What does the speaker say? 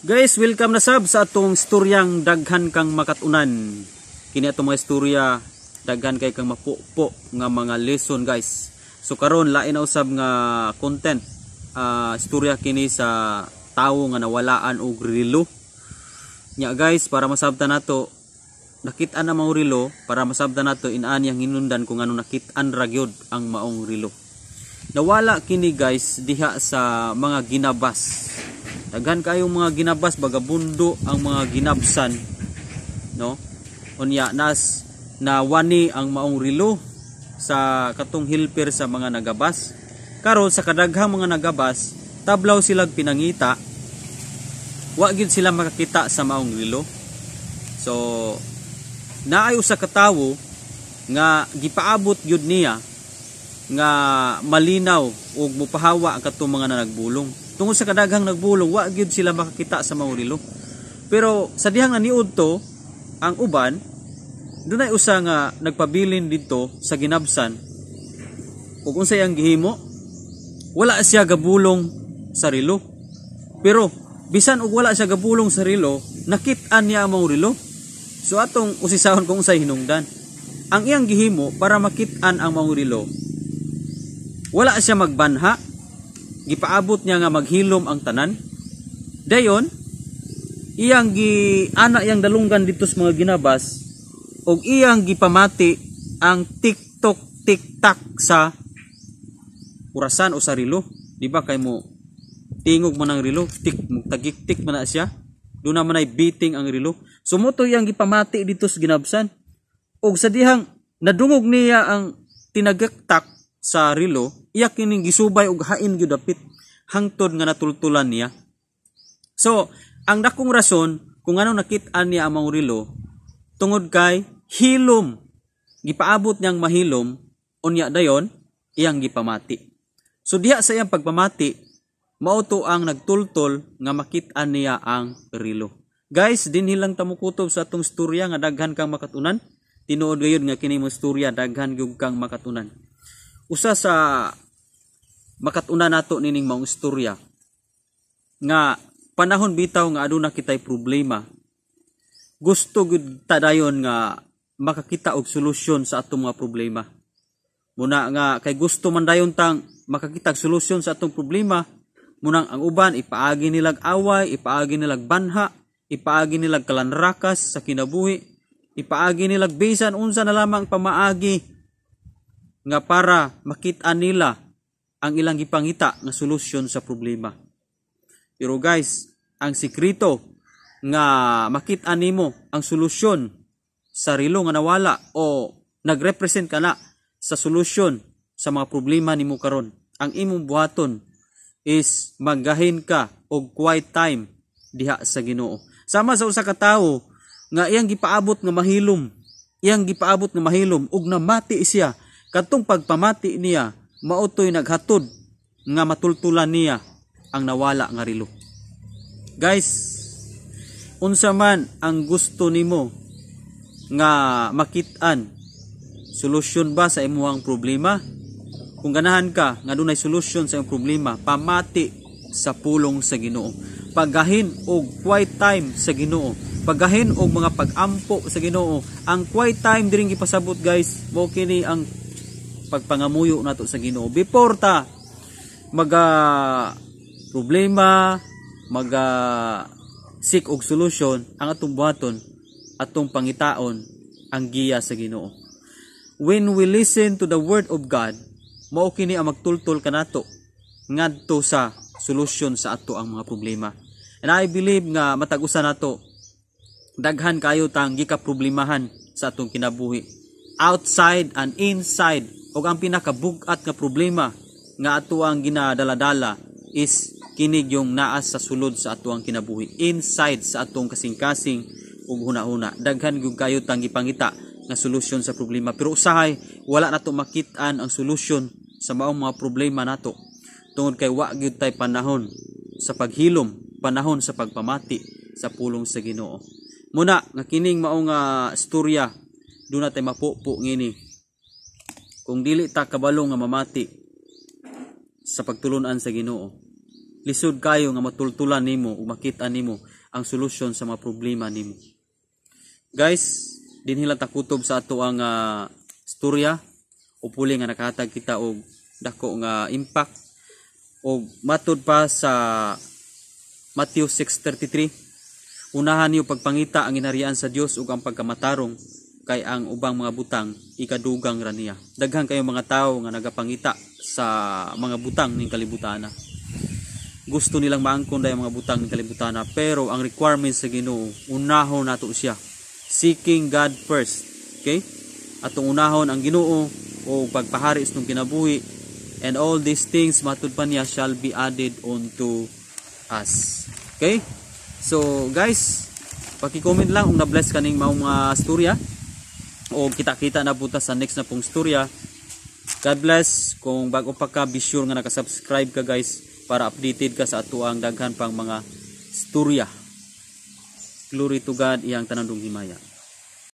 Guys, welcome na sab sa atong istoryang daghan kang makatunan. Kini atong mga istorya daghan kay kang mapupo nga mga lesson guys. So karon lain na usab nga content uh, istorya kini sa tawo nga nawalaan og relo. Nya guys, para masabtan nato nakit-an ang mga rilo para masabtan nato yang hinundan kung ano nakit-an ra gyud ang maong relo. Nawala kini guys diha sa mga ginabas daghan kayo mga ginabas bagabundo ang mga ginabsan no unya nas na wani ang maong rilo sa katong hilper sa mga nagabas karon sa kadaghang mga nagabas tablaw silag pinangita wa gyud sila makakita sa maong rilo so naay usa ka tawo nga gipaabot gyud niya nga malinaw ug mopahawa ang katong mga nanagbulong. Tungod sa kadaghang nagbulong, wa gyud sila makakita sa maurilo. Pero sa dihang naniud to, ang uban dunay usa nga nagpabilin didto sa ginabsan. Ug unsay ang gihimo, wala siya gabulong sa rilo. Pero bisan og wala siya gabulong sa rilo, nakit-an niya ang maurilo. So atong usisahon kung unsay hinungdan. Ang iyang gihimo para makit-an ang maurilo wala siya magbanha gipaabot niya nga maghilom ang tanan dayon iyang gi anak yang dalunggan dito sa mga ginabas og iyang gipamati ang tiktok tiktak sa urasan o sa rilo di ba kay mo tingog man ang rilo tik tagiktik man na siya do na manay beating ang rilo sumuto so, yang gipamati dito sa ginabsan og sa dihang nadungog niya ang tinagaktak sa rilo, iya kining gisubay og hain gyud dapit hangtod nga natultulan niya. So, ang dakong rason kung ano nakit-an niya ang rilo tungod kay hilom. Gipaabot niyang mahilom unya dayon iyang gipamati. So diha sa iyang pagpamati mao to ang nagtultol nga makit-an niya ang rilo. Guys, dinhi lang tamukutob sa atong storya nga daghan kang makatunan. Tinuod gayud nga kini mo storya daghan gyud kang makatunan usa sa makatuna nato nining maong istorya nga panahon bitaw nga aduna kitay problema gusto gud ta dayon nga makakita og solusyon sa atong mga problema muna nga kay gusto man dayon tang makakita og solusyon sa atong problema munang ang uban ipaagi nilag away ipaagi nilag banha ipaagi nilag kalanrakas sa kinabuhi ipaagi nilag bisan unsa na lamang pamaagi nga para makita nila ang ilang gipangita nga solusyon sa problema. Pero guys, ang sikreto nga makita nimo ang solusyon sa rilo nga nawala o nagrepresent ka na sa solusyon sa mga problema nimo karon. Ang imong buhaton is maggahin ka og quiet time diha sa Ginoo. Sama sa usa ka tawo nga iyang gipaabot nga mahilom, iyang gipaabot nga mahilom og namati siya Katong pagpamati niya, mautoy naghatod nga matultulan niya ang nawala nga rilo. Guys, unsa man ang gusto nimo nga makit-an solusyon ba sa imuhang problema? Kung ganahan ka nga dunay solusyon sa imong problema, pamati sa pulong sa Ginoo. Paggahin og quiet time sa Ginoo. Paggahin og mga pagampo sa Ginoo. Ang quiet time diri gipasabot guys, mao kini ang pagpangamuyo nato sa Ginoo before ta maga problema maga seek og solution ang atong buhaton atong pangitaon ang giya sa Ginoo when we listen to the word of God mao kini ang magtultol kanato ngadto sa solution sa ato ang mga problema and i believe nga matag usa nato daghan kayo tang gikaproblemahan sa atong kinabuhi outside and inside ug ang pinakabugat nga problema nga ato ang ginadaladala is kinig yung naas sa sulod sa ato ang kinabuhi inside sa atong kasing-kasing ug hunahuna daghan gyud kayo tangipangita nga solusyon sa problema pero usahay wala nato makit-an ang solusyon sa maong mga problema nato tungod kay wa gyud tay panahon sa paghilom panahon sa pagpamati sa pulong sa Ginoo muna nga kining mao nga ah, istorya do na tay mapupo ngini kung dili ta kabalo nga mamati sa pagtulunan sa Ginoo. Lisod kayo nga matultulan nimo ug makita nimo ang solusyon sa mga problema nimo. Guys, dinhi lang takutob sa ato ang uh, storya puli nga nakahatag kita og dako nga impact o matud pa sa Matthew 6:33 Unahan niyo pagpangita ang inarian sa Dios ug ang pagkamatarong kay ang ubang mga butang ikadugang ra niya daghan kayo mga tawo nga nagapangita sa mga butang ning kalibutana gusto nilang maangkon dai mga butang ning kalibutana pero ang requirements sa Ginoo unahon nato siya seeking God first okay atong unahon ang Ginoo o pagpahari sa kinabuhi and all these things matud pa niya shall be added unto us okay so guys paki-comment lang kung na-bless kaning mga storya o kita-kita na punta sa next na pong storya. God bless. Kung bago pa ka, be sure nga nakasubscribe ka guys para updated ka sa atuang daghan pang mga storya. Glory to God, iyang tanandong himaya.